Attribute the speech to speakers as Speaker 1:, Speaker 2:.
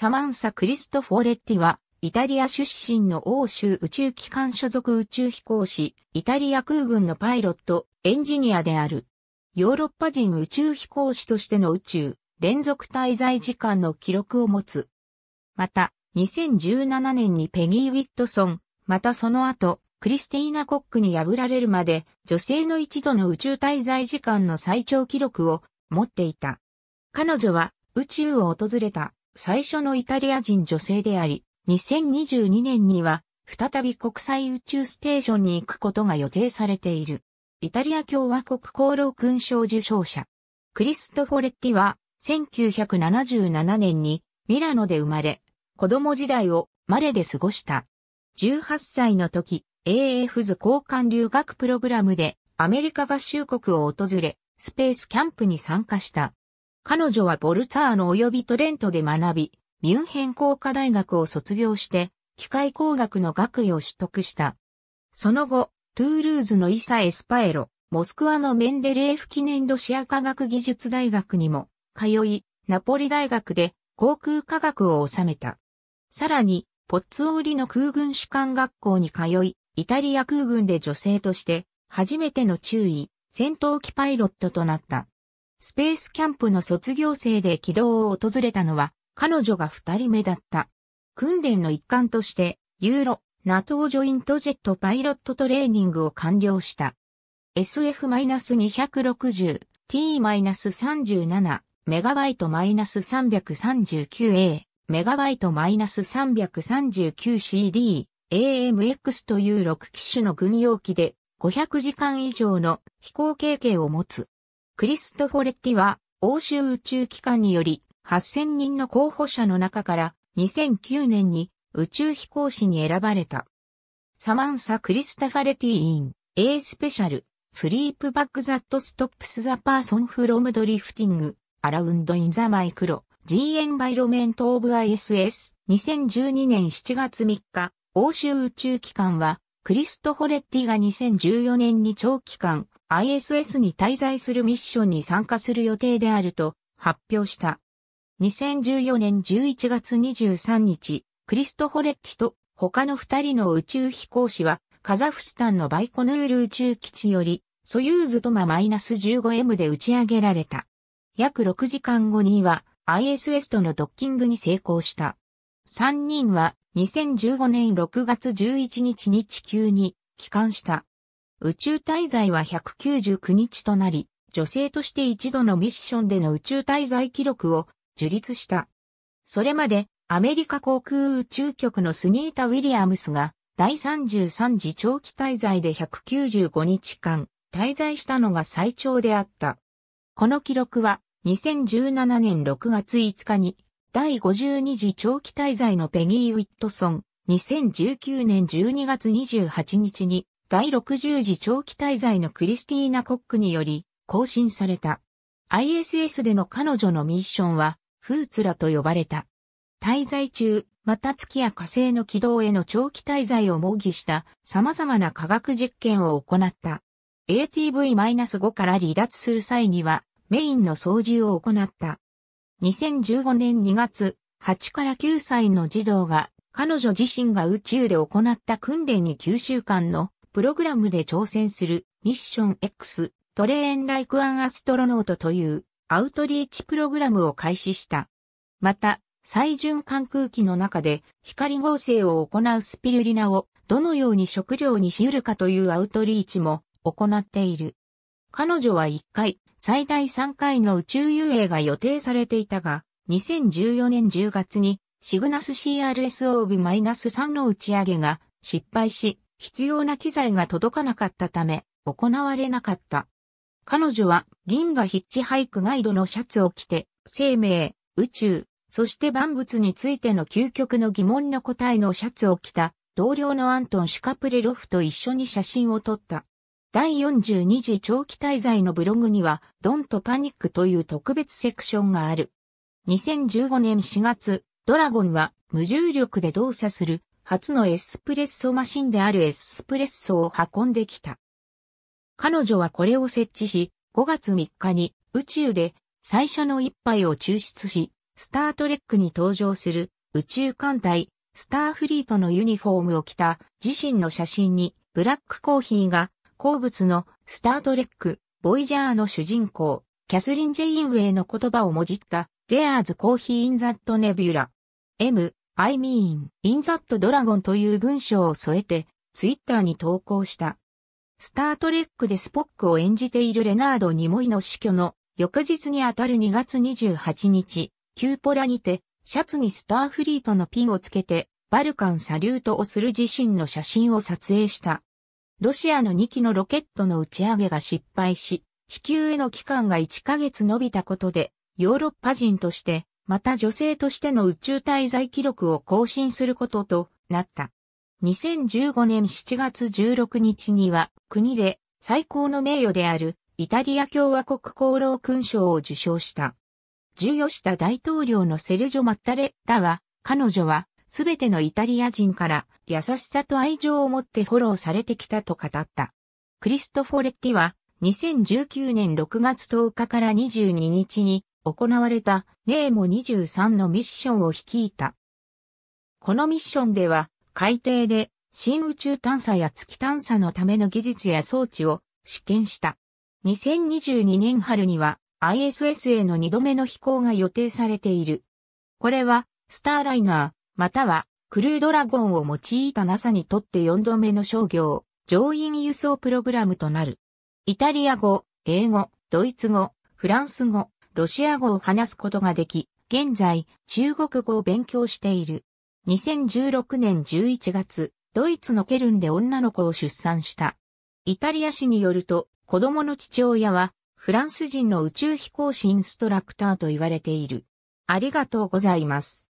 Speaker 1: サマンサ・クリストフォーレッティは、イタリア出身の欧州宇宙機関所属宇宙飛行士、イタリア空軍のパイロット、エンジニアである。ヨーロッパ人宇宙飛行士としての宇宙、連続滞在時間の記録を持つ。また、2017年にペギー・ウィットソン、またその後、クリスティーナ・コックに破られるまで、女性の一度の宇宙滞在時間の最長記録を持っていた。彼女は宇宙を訪れた最初のイタリア人女性であり、2022年には再び国際宇宙ステーションに行くことが予定されている。イタリア共和国功労勲章受章者。クリストフォレッティは1977年にミラノで生まれ、子供時代をマレで過ごした。18歳の時、AF 図交換留学プログラムでアメリカ合衆国を訪れ、スペースキャンプに参加した。彼女はボルツァーノ及びトレントで学び、ミュンヘン工科大学を卒業して、機械工学の学位を取得した。その後、トゥールーズのイサ・エスパエロ、モスクワのメンデレーフ記念ロシア科学技術大学にも通い、ナポリ大学で航空科学を収めた。さらに、ポッツオーリの空軍士官学校に通い、イタリア空軍で女性として、初めての注意、戦闘機パイロットとなった。スペースキャンプの卒業生で軌道を訪れたのは、彼女が二人目だった。訓練の一環として、ユーロ、ナトージョイントジェットパイロットトレーニングを完了した。SF-260、T-37、イト3 3 9 a メガバイト3 3 9 c d AMX という6機種の軍用機で500時間以上の飛行経験を持つ。クリストフォレッティは、欧州宇宙機関により、8000人の候補者の中から、2009年に宇宙飛行士に選ばれた。サマンサ・クリスタファレティイン、A スペシャル、スリープバックザットストップスザパーソンフロムドリフティング、アラウンドインザマイクロ、G エンバイロメントオブ ISS、2012年7月3日、欧州宇宙機関は、クリストフォレッティが2014年に長期間、ISS に滞在するミッションに参加する予定であると発表した。2014年11月23日、クリストフォレッティと他の2人の宇宙飛行士はカザフスタンのバイコヌール宇宙基地よりソユーズトマ -15M で打ち上げられた。約6時間後には ISS とのドッキングに成功した。3人は2015年6月11日に地球に帰還した。宇宙滞在は199日となり、女性として一度のミッションでの宇宙滞在記録を樹立した。それまでアメリカ航空宇宙局のスニータ・ウィリアムスが第33次長期滞在で195日間滞在したのが最長であった。この記録は2017年6月5日に第52次長期滞在のペギー・ウィットソン、2019年12月28日に第60次長期滞在のクリスティーナ・コックにより更新された。ISS での彼女のミッションは、フーツラと呼ばれた。滞在中、また月や火星の軌道への長期滞在を模擬した様々な科学実験を行った。ATV-5 から離脱する際には、メインの操縦を行った。2015年2月、8から9歳の児童が、彼女自身が宇宙で行った訓練に9週間のプログラムで挑戦するミッション X トレーンライクアンアストロノートというアウトリーチプログラムを開始した。また、最循環空気の中で光合成を行うスピルリナをどのように食料にし得るかというアウトリーチも行っている。彼女は1回、最大3回の宇宙遊泳が予定されていたが、2014年10月にシグナス CRS オー -3 の打ち上げが失敗し、必要な機材が届かなかったため、行われなかった。彼女は銀河ヒッチハイクガイドのシャツを着て、生命、宇宙、そして万物についての究極の疑問の答えのシャツを着た同僚のアントン・シュカプレロフと一緒に写真を撮った。第42次長期滞在のブログには、ドンとパニックという特別セクションがある。2015年4月、ドラゴンは無重力で動作する初のエスプレッソマシンであるエスプレッソを運んできた。彼女はこれを設置し、5月3日に宇宙で最初の一杯を抽出し、スタートレックに登場する宇宙艦隊スターフリートのユニフォームを着た自身の写真にブラックコーヒーが好物のスタートレックボイジャーの主人公キャスリン・ジェインウェイの言葉をもじった There's Coffee in That Nebula M I mean, in that dragon という文章を添えて、ツイッターに投稿した。スタートレックでスポックを演じているレナード・ニモイの死去の翌日にあたる2月28日、キューポラにて、シャツにスターフリートのピンをつけて、バルカンサリュートをする自身の写真を撮影した。ロシアの2機のロケットの打ち上げが失敗し、地球への期間が1ヶ月延びたことで、ヨーロッパ人としてまた女性としての宇宙滞在記録を更新することとなった。2015年7月16日には国で最高の名誉であるイタリア共和国功労勲章を受章した。授与した大統領のセルジョ・マッタレラは、彼女はすべてのイタリア人から優しさと愛情を持ってフォローされてきたと語った。クリストフォレッティは2019年6月10日から22日に行われたネーモ23のミッションを率いた。このミッションでは海底で新宇宙探査や月探査のための技術や装置を試験した。2022年春には ISS への2度目の飛行が予定されている。これはスターライナーまたはクルードラゴンを用いた NASA にとって4度目の商業、乗員輸送プログラムとなる。イタリア語、英語、ドイツ語、フランス語、ロシア語を話すことができ、現在、中国語を勉強している。2016年11月、ドイツのケルンで女の子を出産した。イタリア紙によると、子供の父親は、フランス人の宇宙飛行士インストラクターと言われている。ありがとうございます。